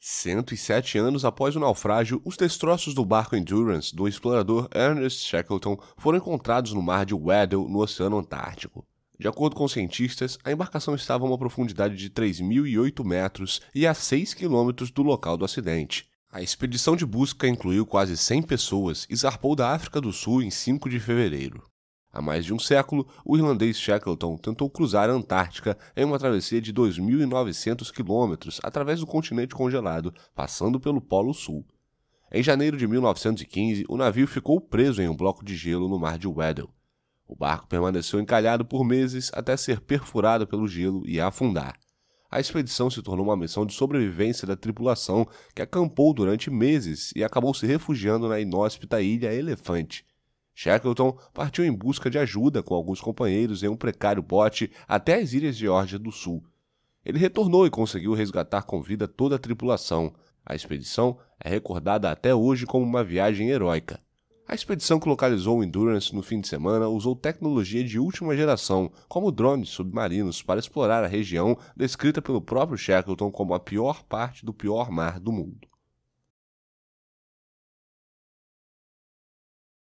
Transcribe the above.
107 anos após o naufrágio, os destroços do barco Endurance do explorador Ernest Shackleton foram encontrados no mar de Weddell, no Oceano Antártico. De acordo com cientistas, a embarcação estava a uma profundidade de 3.008 metros e a 6 quilômetros do local do acidente. A expedição de busca incluiu quase 100 pessoas e zarpou da África do Sul em 5 de fevereiro. Há mais de um século, o irlandês Shackleton tentou cruzar a Antártica em uma travessia de 2.900 quilômetros através do continente congelado, passando pelo Polo Sul. Em janeiro de 1915, o navio ficou preso em um bloco de gelo no mar de Weddell. O barco permaneceu encalhado por meses até ser perfurado pelo gelo e afundar. A expedição se tornou uma missão de sobrevivência da tripulação, que acampou durante meses e acabou se refugiando na inóspita ilha Elefante. Shackleton partiu em busca de ajuda com alguns companheiros em um precário bote até as ilhas Geórgia do Sul. Ele retornou e conseguiu resgatar com vida toda a tripulação. A expedição é recordada até hoje como uma viagem heróica. A expedição que localizou o Endurance no fim de semana usou tecnologia de última geração, como drones submarinos, para explorar a região descrita pelo próprio Shackleton como a pior parte do pior mar do mundo.